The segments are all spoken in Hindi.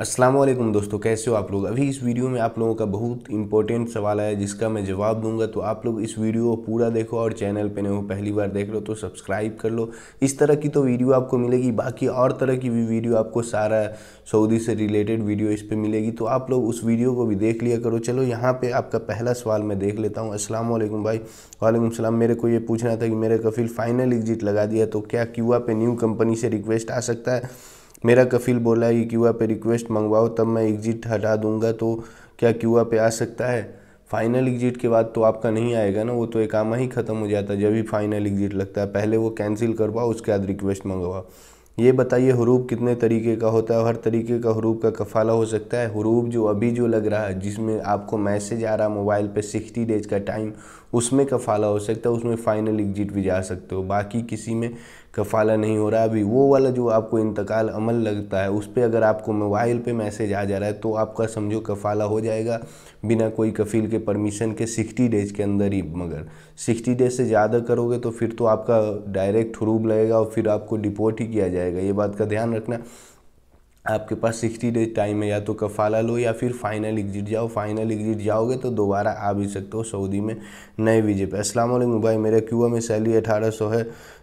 असलम दोस्तों कैसे हो आप लोग अभी इस वीडियो में आप लोगों का बहुत इंपॉर्टेंट सवाल आया जिसका मैं जवाब दूंगा तो आप लोग इस वीडियो को पूरा देखो और चैनल पे नए हो पहली बार देख लो तो सब्सक्राइब कर लो इस तरह की तो वीडियो आपको मिलेगी बाकी और तरह की भी वीडियो आपको सारा सऊदी से रिलेटेड वीडियो इस पर मिलेगी तो आप लोग उस वीडियो को भी देख लिया करो चलो यहाँ पर आपका पहला सवाल मैं देख लेता हूँ असलम भाई वालेकुम सलाम मेरे को ये पूछना था कि मेरे कफिल फाइनल एग्जिट लगा दिया तो क्या क्यूआ पे न्यू कंपनी से रिक्वेस्ट आ सकता है मेरा कफिल बोला कि क्यूआ पे रिक्वेस्ट मंगवाओ तब मैं एग्ज़िट हटा दूंगा तो क्या क्यूआ पे आ सकता है फाइनल एग्ज़िट के बाद तो आपका नहीं आएगा ना वो तो एक आमा ही ख़त्म हो जाता है जब भी फाइनल एग्ज़िट लगता है पहले वो कैंसिल करवाओ उसके बाद रिक्वेस्ट मंगवाओ ये बताइए हरूब कितने तरीके का होता है हर तरीके का हरूब का कफाला हो सकता है हरूब जो अभी जो लग रहा है जिसमें आपको मैसेज आ रहा है मोबाइल पे सिक्सटी डेज का टाइम उसमें कफाला हो सकता है उसमें फ़ाइनल एग्जिट भी जा सकते हो बाकी किसी में कफाला नहीं हो रहा अभी वो वाला जो आपको इंतकाल अमल लगता है उस पर अगर आपको मोबाइल पे मैसेज आ जा रहा है तो आपका समझो कफाला हो जाएगा बिना कोई कफील के परमिशन के सिक्सटी डेज के अंदर ही मगर सिक्सटी डेज से ज़्यादा करोगे तो फिर तो आपका डायरेक्ट हरूब लगेगा और फिर आपको डिपोर्ट ही किया जाएगा जाएगा ये बात का ध्यान रखना आपके पास सिक्सटी डेज टाइम है या तो कफाला लो या फिर फाइनल एग्जिट जाओ फाइनल एग्जिट जाओगे तो दोबारा आ भी सकते हो सऊदी में नए वीजे पे अस्सलाम वालेकुम भाई मेरे क्यूआ में सैलरी अठारह सौ है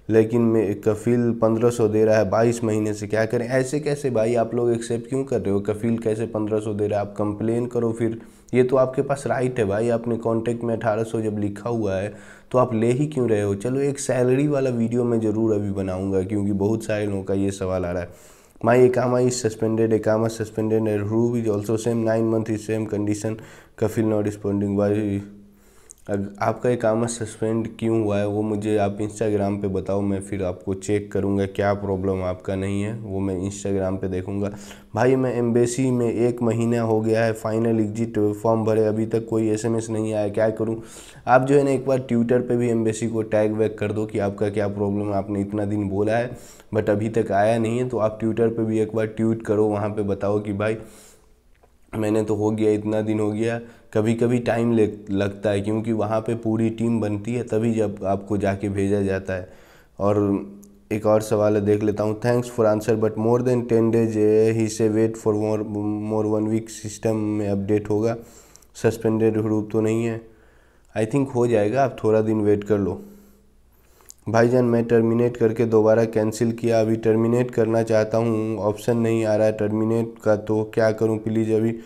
लेकिन मैं कफील पंद्रह सौ दे रहा है बाईस महीने से क्या करें ऐसे कैसे भाई आप लोग एक्सेप्ट क्यों कर रहे हो कफील कैसे पंद्रह सौ दे रहा है आप कंप्लेन करो फिर ये तो आपके पास राइट है भाई आपने कॉन्टैक्ट में अठारह सौ जब लिखा हुआ है तो आप ले ही क्यों रहे हो चलो एक सैलरी वाला वीडियो मैं ज़रूर अभी बनाऊँगा क्योंकि बहुत सारे लोगों का ये सवाल आ रहा है my Ekama is suspended, Ekama suspended, and rupee is also same 9 month is same condition. Kafil not responding. Why? आपका ये काम सस्पेंड क्यों हुआ है वो मुझे आप इंस्टाग्राम पे बताओ मैं फिर आपको चेक करूँगा क्या प्रॉब्लम आपका नहीं है वो मैं इंस्टाग्राम पे देखूँगा भाई मैं एम्बेसी में एक महीना हो गया है फाइनल एग्जिट फॉर्म भरे अभी तक कोई एसएमएस नहीं आया क्या करूँ आप जो है ना एक बार ट्विटर पर भी एम्बेसी को टैग वैग कर दो कि आपका क्या प्रॉब्लम है आपने इतना दिन बोला है बट अभी तक आया नहीं है तो आप ट्विटर पर भी एक बार ट्वीट करो वहाँ पर बताओ कि भाई मैंने तो हो गया इतना दिन हो गया कभी कभी टाइम लगता है क्योंकि वहाँ पे पूरी टीम बनती है तभी जब आपको जाके भेजा जाता है और एक और सवाल देख लेता हूँ thanks for answer but more than ten days ही से wait for more more one week system में अपडेट होगा सस्पेंडेड रूप तो नहीं है आई थिंक हो जाएगा आप थोड़ा दिन वेट कर लो भाईजान मैं टर्मिनेट करके दोबारा कैंसिल किया अभी टर्मिनेट करना चाहता हूँ ऑप्शन नहीं आ रहा है टर्मिनेट का तो क्या करूँ प्लीज़ अभी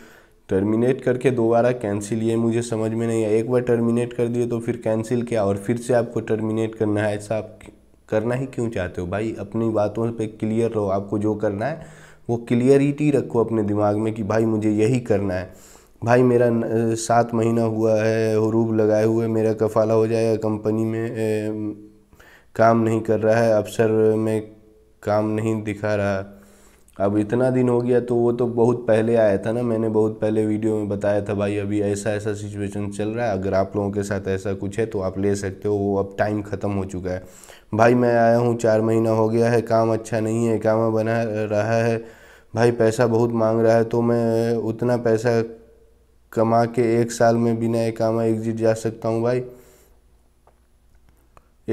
टर्मिनेट करके दोबारा कैंसिल ये मुझे समझ में नहीं आया एक बार टर्मिनेट कर दिए तो फिर कैंसिल किया और फिर से आपको टर्मिनेट करना है ऐसा आप करना ही क्यों चाहते हो भाई अपनी बातों पे क्लियर रहो आपको जो करना है वो क्लियरिटी रखो अपने दिमाग में कि भाई मुझे यही करना है भाई मेरा सात महीना हुआ है हरूब लगाए हुए मेरा कफाला हो जाएगा कंपनी में ए, काम नहीं कर रहा है अफसर में काम नहीं दिखा रहा अब इतना दिन हो गया तो वो तो बहुत पहले आया था ना मैंने बहुत पहले वीडियो में बताया था भाई अभी ऐसा ऐसा सिचुएशन चल रहा है अगर आप लोगों के साथ ऐसा कुछ है तो आप ले सकते हो वो अब टाइम ख़त्म हो चुका है भाई मैं आया हूँ चार महीना हो गया है काम अच्छा नहीं है काम बना रहा है भाई पैसा बहुत मांग रहा है तो मैं उतना पैसा कमा के एक साल में बिना एक काम एग्जिट जा सकता हूँ भाई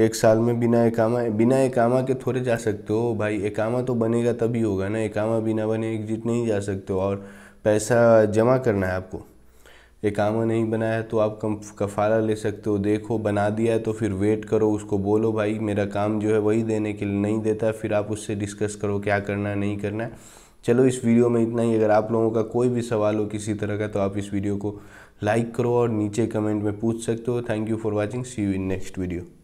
एक साल में बिना एकामा बिना एकामा के थोड़े जा सकते हो भाई एकामा तो बनेगा तभी होगा ना एकामा बिना बने एग्जिट नहीं जा सकते हो और पैसा जमा करना है आपको एकामा नहीं बनाया तो आप कम कफाला ले सकते हो देखो बना दिया है तो फिर वेट करो उसको बोलो भाई मेरा काम जो है वही देने के लिए नहीं देता फिर आप उससे डिस्कस करो क्या करना है नहीं करना है चलो इस वीडियो में इतना ही अगर आप लोगों का कोई भी सवाल हो किसी तरह का तो आप इस वीडियो को लाइक करो और नीचे कमेंट में पूछ सकते हो thank you for watching see you in next video